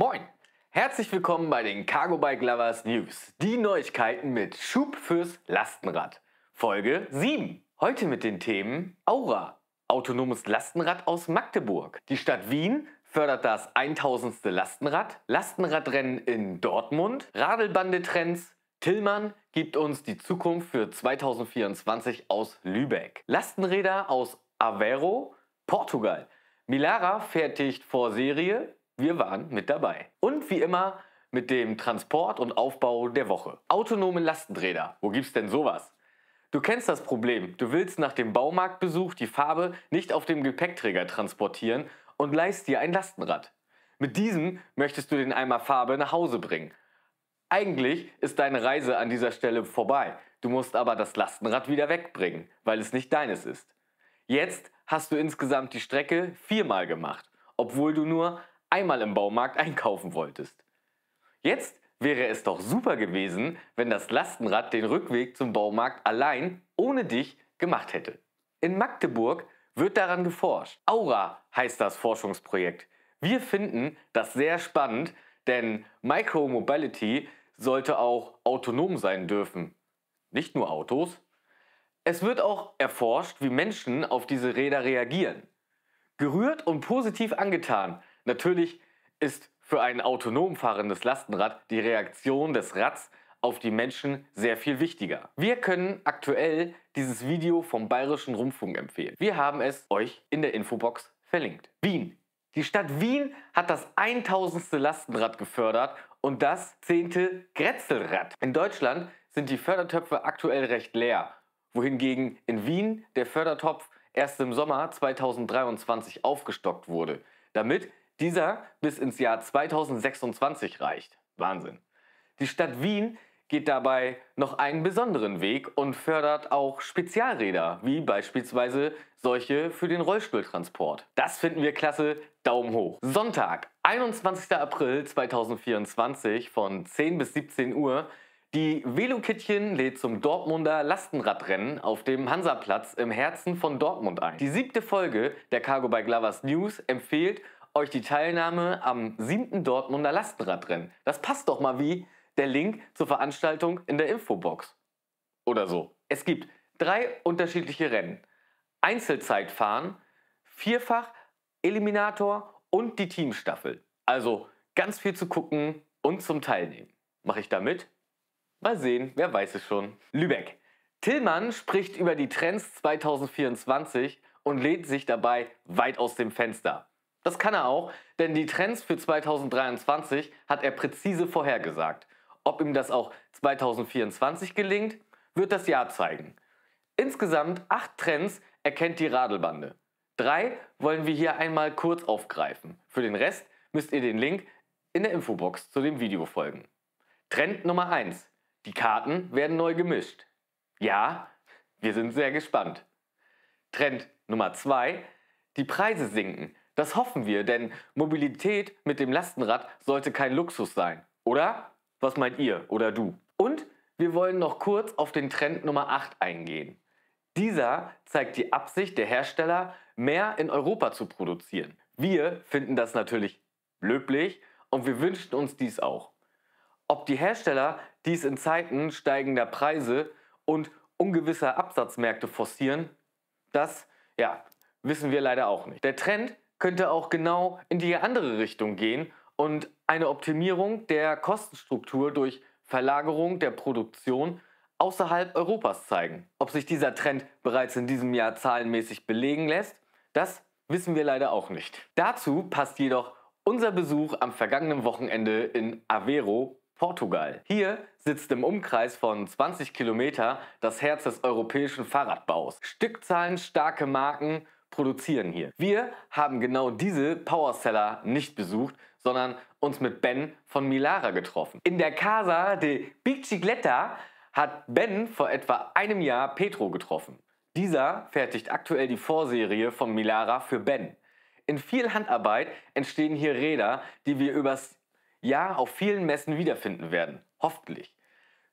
Moin! Herzlich willkommen bei den Cargo Bike Lovers News. Die Neuigkeiten mit Schub fürs Lastenrad. Folge 7. Heute mit den Themen Aura, autonomes Lastenrad aus Magdeburg. Die Stadt Wien fördert das 1000. Lastenrad, Lastenradrennen in Dortmund, Radelbandetrends, Tillmann gibt uns die Zukunft für 2024 aus Lübeck. Lastenräder aus Aveiro, Portugal. Milara fertigt vor Serie wir waren mit dabei. Und wie immer mit dem Transport und Aufbau der Woche. Autonome Lastenräder. Wo gibt's denn sowas? Du kennst das Problem. Du willst nach dem Baumarktbesuch die Farbe nicht auf dem Gepäckträger transportieren und leist dir ein Lastenrad. Mit diesem möchtest du den Eimer Farbe nach Hause bringen. Eigentlich ist deine Reise an dieser Stelle vorbei. Du musst aber das Lastenrad wieder wegbringen, weil es nicht deines ist. Jetzt hast du insgesamt die Strecke viermal gemacht, obwohl du nur einmal im Baumarkt einkaufen wolltest. Jetzt wäre es doch super gewesen, wenn das Lastenrad den Rückweg zum Baumarkt allein ohne dich gemacht hätte. In Magdeburg wird daran geforscht. Aura heißt das Forschungsprojekt. Wir finden das sehr spannend, denn Micromobility sollte auch autonom sein dürfen. Nicht nur Autos. Es wird auch erforscht, wie Menschen auf diese Räder reagieren. Gerührt und positiv angetan Natürlich ist für ein autonom fahrendes Lastenrad die Reaktion des Rads auf die Menschen sehr viel wichtiger. Wir können aktuell dieses Video vom Bayerischen Rundfunk empfehlen. Wir haben es euch in der Infobox verlinkt. Wien. Die Stadt Wien hat das 1000. Lastenrad gefördert und das 10. Grätzelrad. In Deutschland sind die Fördertöpfe aktuell recht leer, wohingegen in Wien der Fördertopf erst im Sommer 2023 aufgestockt wurde, damit dieser bis ins Jahr 2026 reicht. Wahnsinn. Die Stadt Wien geht dabei noch einen besonderen Weg und fördert auch Spezialräder, wie beispielsweise solche für den Rollstuhltransport. Das finden wir klasse, Daumen hoch. Sonntag, 21. April 2024 von 10 bis 17 Uhr. Die Velokittchen lädt zum Dortmunder Lastenradrennen auf dem Hansaplatz im Herzen von Dortmund ein. Die siebte Folge der Cargo Bike Lovers News empfiehlt euch die Teilnahme am 7. Dortmunder Lastenradrennen. Das passt doch mal wie der Link zur Veranstaltung in der Infobox. Oder so. Es gibt drei unterschiedliche Rennen. Einzelzeitfahren, Vierfach, Eliminator und die Teamstaffel. Also ganz viel zu gucken und zum Teilnehmen. Mache ich da mit? Mal sehen, wer weiß es schon. Lübeck. Tillmann spricht über die Trends 2024 und lehnt sich dabei weit aus dem Fenster. Das kann er auch, denn die Trends für 2023 hat er präzise vorhergesagt. Ob ihm das auch 2024 gelingt, wird das Jahr zeigen. Insgesamt acht Trends erkennt die Radelbande. Drei wollen wir hier einmal kurz aufgreifen. Für den Rest müsst ihr den Link in der Infobox zu dem Video folgen. Trend Nummer 1. Die Karten werden neu gemischt. Ja, wir sind sehr gespannt. Trend Nummer 2. Die Preise sinken. Das hoffen wir, denn Mobilität mit dem Lastenrad sollte kein Luxus sein, oder? Was meint ihr oder du? Und wir wollen noch kurz auf den Trend Nummer 8 eingehen. Dieser zeigt die Absicht der Hersteller, mehr in Europa zu produzieren. Wir finden das natürlich löblich und wir wünschen uns dies auch. Ob die Hersteller dies in Zeiten steigender Preise und ungewisser Absatzmärkte forcieren, das ja, wissen wir leider auch nicht. Der Trend könnte auch genau in die andere Richtung gehen und eine Optimierung der Kostenstruktur durch Verlagerung der Produktion außerhalb Europas zeigen. Ob sich dieser Trend bereits in diesem Jahr zahlenmäßig belegen lässt, das wissen wir leider auch nicht. Dazu passt jedoch unser Besuch am vergangenen Wochenende in Aveiro, Portugal. Hier sitzt im Umkreis von 20 Kilometer das Herz des europäischen Fahrradbaus. Stückzahlenstarke Marken produzieren hier. Wir haben genau diese Powerseller nicht besucht, sondern uns mit Ben von Milara getroffen. In der Casa de Bicicleta hat Ben vor etwa einem Jahr Petro getroffen. Dieser fertigt aktuell die Vorserie von Milara für Ben. In viel Handarbeit entstehen hier Räder, die wir übers Jahr auf vielen Messen wiederfinden werden. Hoffentlich.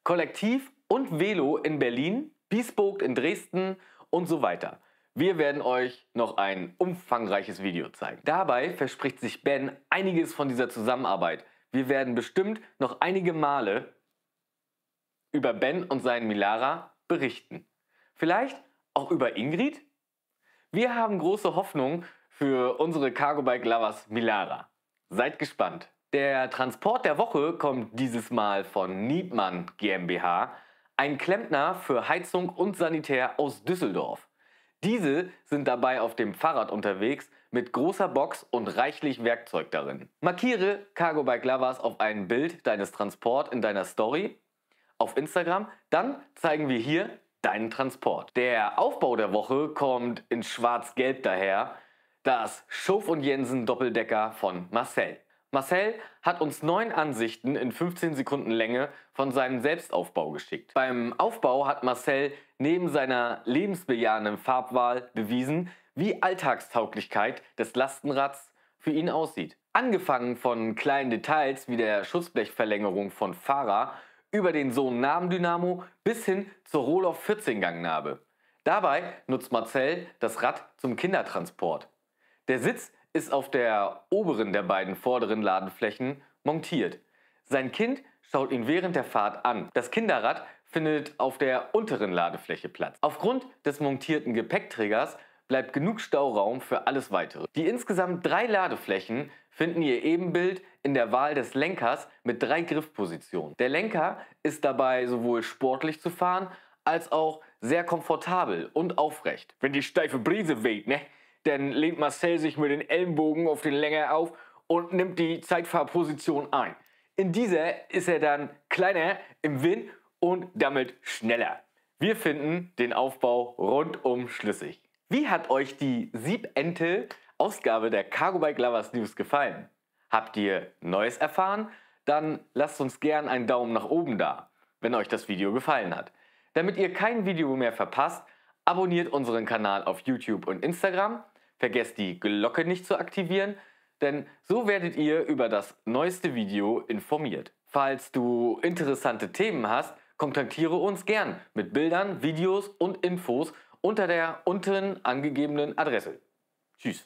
Kollektiv und Velo in Berlin, Biesburg in Dresden und so weiter. Wir werden euch noch ein umfangreiches Video zeigen. Dabei verspricht sich Ben einiges von dieser Zusammenarbeit. Wir werden bestimmt noch einige Male über Ben und seinen Milara berichten. Vielleicht auch über Ingrid? Wir haben große Hoffnung für unsere Cargo Bike Lovers Milara. Seid gespannt. Der Transport der Woche kommt dieses Mal von Niedmann GmbH, ein Klempner für Heizung und Sanitär aus Düsseldorf. Diese sind dabei auf dem Fahrrad unterwegs mit großer Box und reichlich Werkzeug darin. Markiere Cargo Bike Lovers auf ein Bild deines Transport in deiner Story auf Instagram, dann zeigen wir hier deinen Transport. Der Aufbau der Woche kommt in schwarz-gelb daher, das Schof und Jensen Doppeldecker von Marcel. Marcel hat uns neun Ansichten in 15 Sekunden Länge von seinem Selbstaufbau geschickt. Beim Aufbau hat Marcel neben seiner lebensbejahenden Farbwahl bewiesen, wie Alltagstauglichkeit des Lastenrads für ihn aussieht. Angefangen von kleinen Details wie der Schussblechverlängerung von Fahrer über den sohn namen bis hin zur Rohloff 14-Gang-Narbe. Dabei nutzt Marcel das Rad zum Kindertransport. Der Sitz ist auf der oberen der beiden vorderen Ladenflächen montiert. Sein Kind schaut ihn während der Fahrt an. Das Kinderrad findet auf der unteren Ladefläche Platz. Aufgrund des montierten Gepäckträgers bleibt genug Stauraum für alles weitere. Die insgesamt drei Ladeflächen finden ihr Ebenbild in der Wahl des Lenkers mit drei Griffpositionen. Der Lenker ist dabei sowohl sportlich zu fahren als auch sehr komfortabel und aufrecht. Wenn die steife Brise weht, ne? Dann lehnt Marcel sich mit den Ellenbogen auf den Länger auf und nimmt die Zeitfahrposition ein. In dieser ist er dann kleiner im Wind und damit schneller. Wir finden den Aufbau rundum schlüssig. Wie hat euch die Siebente-Ausgabe der Cargo Bike Lovers News gefallen? Habt ihr Neues erfahren? Dann lasst uns gern einen Daumen nach oben da, wenn euch das Video gefallen hat. Damit ihr kein Video mehr verpasst, abonniert unseren Kanal auf YouTube und Instagram Vergesst die Glocke nicht zu aktivieren, denn so werdet ihr über das neueste Video informiert. Falls du interessante Themen hast, kontaktiere uns gern mit Bildern, Videos und Infos unter der unten angegebenen Adresse. Tschüss.